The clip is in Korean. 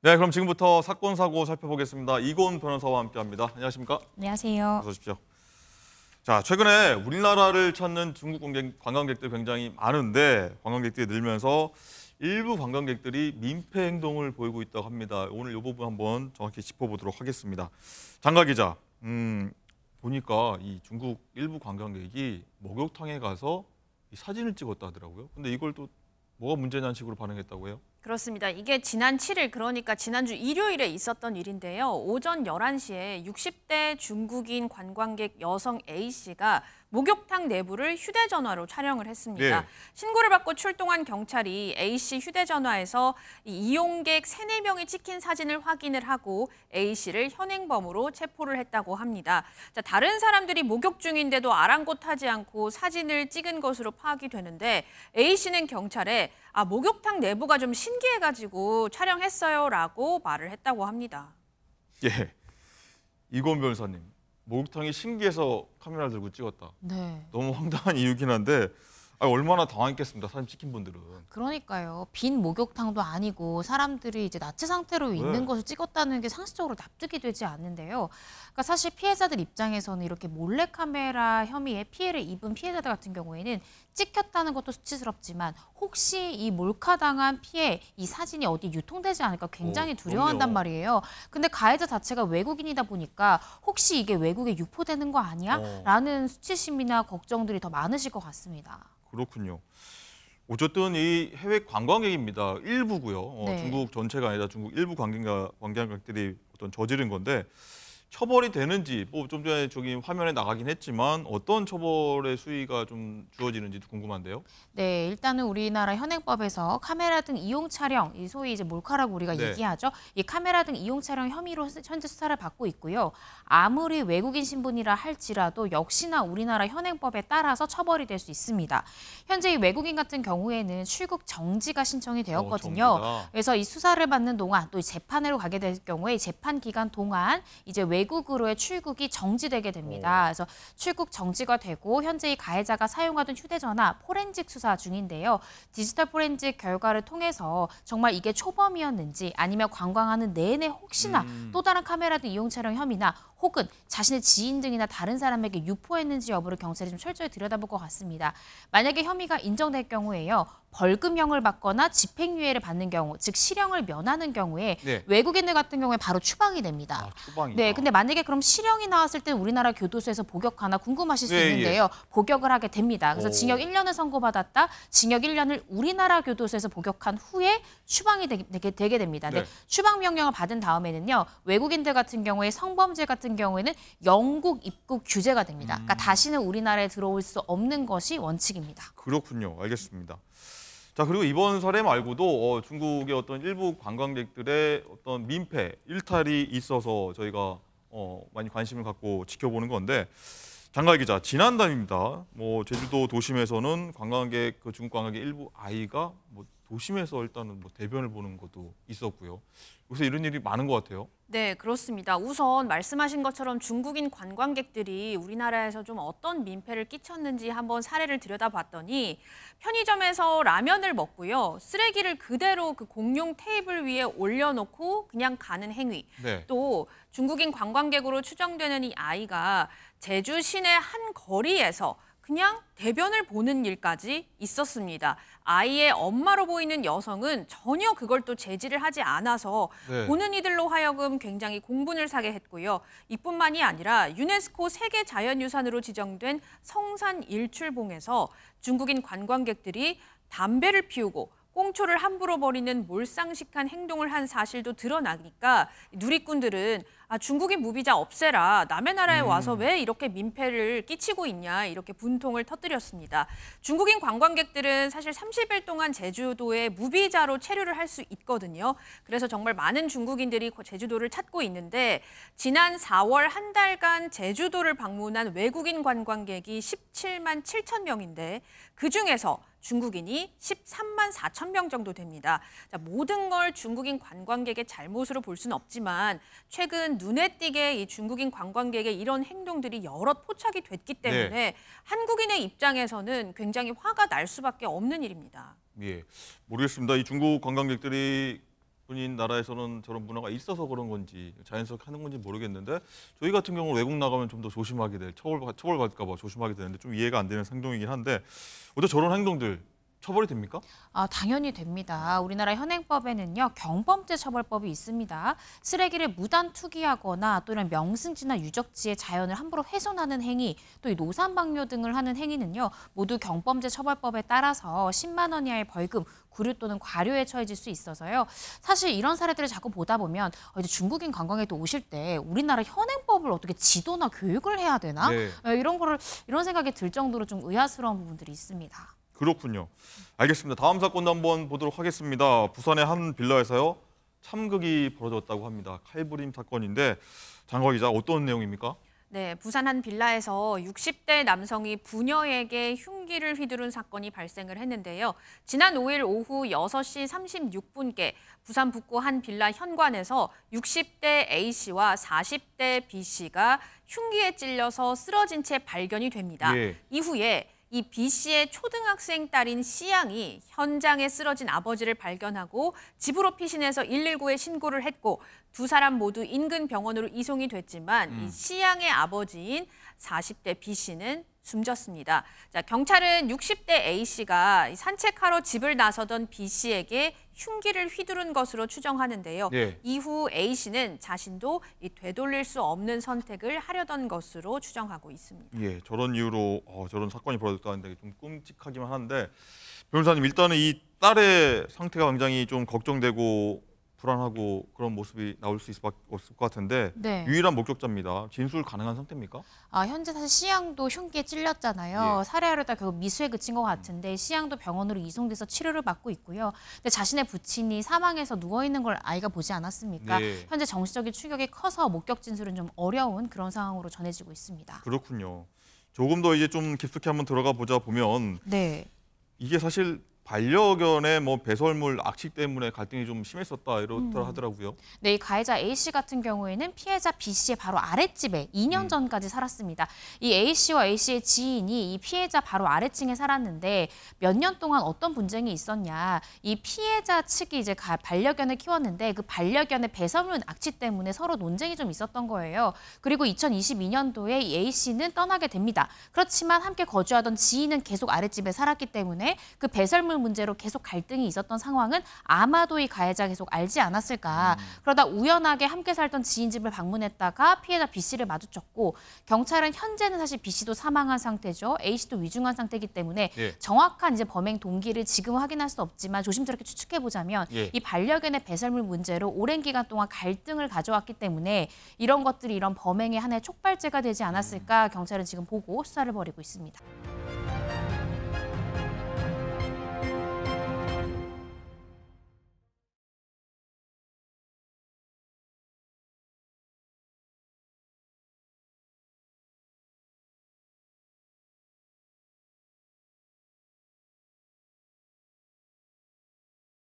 네, 그럼 지금부터 사건 사고 살펴보겠습니다. 이고 변호사와 함께합니다. 안녕하십니까? 안녕하세요. 어서 오십시오. 자, 최근에 우리나라를 찾는 중국 관광객들 굉장히 많은데 관광객들이 늘면서 일부 관광객들이 민폐 행동을 보이고 있다고 합니다. 오늘 이 부분 한번 정확히 짚어보도록 하겠습니다. 장가 기자, 음, 보니까 이 중국 일부 관광객이 목욕탕에 가서 사진을 찍었다 하더라고요. 근데 이걸 또 뭐가 문제냐는 식으로 반응했다고 해요? 그렇습니다. 이게 지난 7일 그러니까 지난주 일요일에 있었던 일인데요. 오전 11시에 60대 중국인 관광객 여성 A씨가 목욕탕 내부를 휴대전화로 촬영을 했습니다. 네. 신고를 받고 출동한 경찰이 A씨 휴대전화에서 이용객 3, 4명이 찍힌 사진을 확인을 하고 A씨를 현행범으로 체포를 했다고 합니다. 자, 다른 사람들이 목욕 중인데도 아랑곳하지 않고 사진을 찍은 것으로 파악이 되는데 A씨는 경찰에 아, 목욕탕 내부가 좀 신기해가지고 촬영했어요 라고 말을 했다고 합니다. 예, 이건 변사님 목욕탕이 신기해서 카메라 들고 찍었다. 네. 너무 황당한 이유긴 한데 아 얼마나 당황했겠습니다. 사진 찍힌 분들은. 그러니까요. 빈 목욕탕도 아니고 사람들이 이제 나체 상태로 네. 있는 네. 것을 찍었다는 게 상식적으로 납득이 되지 않는데요. 그러니까 사실 피해자들 입장에서는 이렇게 몰래카메라 혐의에 피해를 입은 피해자들 같은 경우에는 찍혔다는 것도 수치스럽지만 혹시 이 몰카당한 피해 이 사진이 어디 유통되지 않을까 굉장히 어, 두려워한단 말이에요. 근데 가해자 자체가 외국인이다 보니까 혹시 이게 외국에 유포되는 거 아니야? 어. 라는 수치심이나 걱정들이 더 많으실 것 같습니다. 그렇군요. 어쨌든 이 해외 관광객입니다. 일부고요. 어, 네. 중국 전체가 아니라 중국 일부 관광객 관광객들이 어떤 저지른 건데 처벌이 되는지 뭐 좀 전에 저기 화면에 나가긴 했지만 어떤 처벌의 수위가 좀 주어지는지도 궁금한데요. 네, 일단은 우리나라 현행법에서 카메라 등 이용 촬영, 이 소위 이제 몰카라고 우리가 네. 얘기하죠. 이 카메라 등 이용 촬영 혐의로 현재 수사를 받고 있고요. 아무리 외국인 신분이라 할지라도 역시나 우리나라 현행법에 따라서 처벌이 될 수 있습니다. 현재 이 외국인 같은 경우에는 출국 정지가 신청이 되었거든요. 어, 그래서 이 수사를 받는 동안 또 재판으로 가게 될 경우에 재판 기간 동안 이제 외 외국으로의 출국이 정지되게 됩니다. 그래서 출국 정지가 되고 현재 이 가해자가 사용하던 휴대전화 포렌직 수사 중인데요. 디지털 포렌직 결과를 통해서 정말 이게 초범이었는지 아니면 관광하는 내내 혹시나 음. 또 다른 카메라 등 이용 촬영 혐의나 혹은 자신의 지인 등이나 다른 사람에게 유포했는지 여부를 경찰이 좀 철저히 들여다볼 것 같습니다. 만약에 혐의가 인정될 경우에요. 벌금형을 받거나 집행유예를 받는 경우, 즉 실형을 면하는 경우에 네. 외국인들 같은 경우에 바로 추방이 됩니다. 아, 추방이다. 네, 근데 근데 만약에 그럼 실형이 나왔을 때 우리나라 교도소에서 복역하나 궁금하실 수 네, 예, 있는데요. 예. 복역을 하게 됩니다. 그래서 오. 징역 1년을 선고받았다. 징역 1년을 우리나라 교도소에서 복역한 후에 추방이 되게, 되게 됩니다. 네. 추방 명령을 받은 다음에는요. 외국인들 같은 경우에 성범죄 같은 경우에는 영국 입국 규제가 됩니다. 그러니까 음. 그러니까 다시는 우리나라에 들어올 수 없는 것이 원칙입니다. 그렇군요. 알겠습니다. 자 그리고 이번 사례 말고도 어, 중국의 어떤 일부 관광객들의 어떤 민폐 일탈이 있어서 저희가 어, 많이 관심을 갖고 지켜보는 건데 장가 기자 지난달입니다. 뭐 제주도 도심에서는 관광객 그 중국 관광객 일부 아이가 뭐 도심에서 일단은 뭐 대변을 보는 것도 있었고요. 요새 이런 일이 많은 것 같아요. 네, 그렇습니다. 우선 말씀하신 것처럼 중국인 관광객들이 우리나라에서 좀 어떤 민폐를 끼쳤는지 한번 사례를 들여다봤더니 편의점에서 라면을 먹고요. 쓰레기를 그대로 그 공용 테이블 위에 올려놓고 그냥 가는 행위. 네. 또 중국인 관광객으로 추정되는 이 아이가 제주 시내 한 거리에서 그냥 대변을 보는 일까지 있었습니다. 아이의 엄마로 보이는 여성은 전혀 그걸 또 제지를 하지 않아서 네. 보는 이들로 하여금 굉장히 공분을 사게 했고요. 이뿐만이 아니라 유네스코 세계 자연유산으로 지정된 성산 일출봉에서 중국인 관광객들이 담배를 피우고 꽁초를 함부로 버리는 몰상식한 행동을 한 사실도 드러나니까 누리꾼들은 아, 중국인 무비자 없애라. 남의 나라에 음. 와서 왜 이렇게 민폐를 끼치고 있냐. 이렇게 분통을 터뜨렸습니다. 중국인 관광객들은 사실 30일 동안 제주도에 무비자로 체류를 할 수 있거든요. 그래서 정말 많은 중국인들이 제주도를 찾고 있는데 지난 4월 한 달간 제주도를 방문한 외국인 관광객이 17만 7천 명인데 그중에서 중국인이 13만 4천 명 정도 됩니다. 자, 모든 걸 중국인 관광객의 잘못으로 볼 수는 없지만 최근 눈에 띄게 이 중국인 관광객의 이런 행동들이 여러 포착이 됐기 네. 때문에 네. 한국인의 입장에서는 굉장히 화가 날 수밖에 없는 일입니다. 예, 모르겠습니다. 이 중국 관광객들이 본인 나라에서는 저런 문화가 있어서 그런 건지 자연스럽게 하는 건지 모르겠는데 저희 같은 경우는 외국 나가면 좀 더 조심하게 될 처벌 처벌받을까 봐 조심하게 되는데 좀 이해가 안 되는 행동이긴 한데 어제 저런 행동들 처벌이 됩니까? 아, 당연히 됩니다. 우리나라 현행법에는요. 경범죄 처벌법이 있습니다. 쓰레기를 무단 투기하거나 또는 명승지나 유적지의 자연을 함부로 훼손하는 행위, 또 이 노산 방뇨 등을 하는 행위는요. 모두 경범죄 처벌법에 따라서 10만 원 이하의 벌금, 구류 또는 과료에 처해질 수 있어서요. 사실 이런 사례들을 자꾸 보다 보면 어, 이제 중국인 관광객도 오실 때 우리나라 현행법을 어떻게 지도나 교육을 해야 되나 네. 어, 이런 거를 이런 생각이 들 정도로 좀 의아스러운 부분들이 있습니다. 그렇군요. 알겠습니다. 다음 사건도 한번 보도록 하겠습니다. 부산의 한 빌라에서요. 참극이 벌어졌다고 합니다. 칼부림 사건인데 장거 기자 어떤 내용입니까? 네, 부산 한 빌라에서 60대 남성이 부녀에게 흉기를 휘두른 사건이 발생을 했는데요. 지난 5일 오후 6시 36분께 부산 북구 한 빌라 현관에서 60대 A씨와 40대 B씨가 흉기에 찔려서 쓰러진 채 발견이 됩니다. 예. 이후에 이 B 씨의 초등학생 딸인 C 양이 현장에 쓰러진 아버지를 발견하고 집으로 피신해서 119에 신고를 했고 두 사람 모두 인근 병원으로 이송이 됐지만 음. 이 C 양의 아버지인 40대 B 씨는 숨졌습니다. 자, 경찰은 60대 A씨가 산책하러 집을 나서던 B씨에게 흉기를 휘두른 것으로 추정하는데요. 네. 이후 A씨는 자신도 되돌릴 수 없는 선택을 하려던 것으로 추정하고 있습니다. 예, 저런 이유로 어, 저런 사건이 벌어졌다는데 좀 끔찍하기만 한데 변호사님 일단은 이 딸의 상태가 굉장히 좀 걱정되고 불안하고 그런 모습이 나올 수 있을 것 같은데 네. 유일한 목격자입니다. 진술 가능한 상태입니까? 아, 현재 사실 시양도 흉기에 찔렸잖아요. 예. 살해하려다 결국 미수에 그친 것 같은데 시양도 병원으로 이송돼서 치료를 받고 있고요. 근데 자신의 부친이 사망해서 누워 있는 걸 아이가 보지 않았습니까? 예. 현재 정신적인 충격이 커서 목격 진술은 좀 어려운 그런 상황으로 전해지고 있습니다. 그렇군요. 조금 더 이제 좀 깊숙이 한번 들어가 보자 보면 네. 이게 사실 반려견의 뭐 배설물 악취 때문에 갈등이 좀 심했었다 이렇다 음. 하더라고요. 네, 가해자 A 씨 같은 경우에는 피해자 B 씨의 바로 아랫집에 2년 음. 전까지 살았습니다. 이 A 씨와 A 씨의 지인이 이 피해자 바로 아래층에 살았는데 몇 년 동안 어떤 분쟁이 있었냐? 이 피해자 측이 이제 반려견을 키웠는데 그 반려견의 배설물 악취 때문에 서로 논쟁이 좀 있었던 거예요. 그리고 2022년도에 A 씨는 떠나게 됩니다. 그렇지만 함께 거주하던 지인은 계속 아랫집에 살았기 때문에 그 배설물 인권 문제로 계속 갈등이 있었던 상황은 아마도 이 가해자 계속 알지 않았을까. 음. 그러다 우연하게 함께 살던 지인 집을 방문했다가 피해자 B 씨를 마주쳤고 경찰은 현재는 사실 B 씨도 사망한 상태죠. A 씨도 위중한 상태이기 때문에 예. 정확한 이제 범행 동기를 지금 확인할 수 없지만 조심스럽게 추측해 보자면 예. 이 반려견의 배설물 문제로 오랜 기간 동안 갈등을 가져왔기 때문에 이런 것들이 이런 범행의 하나의 촉발제가 되지 않았을까 경찰은 지금 보고 수사를 벌이고 있습니다.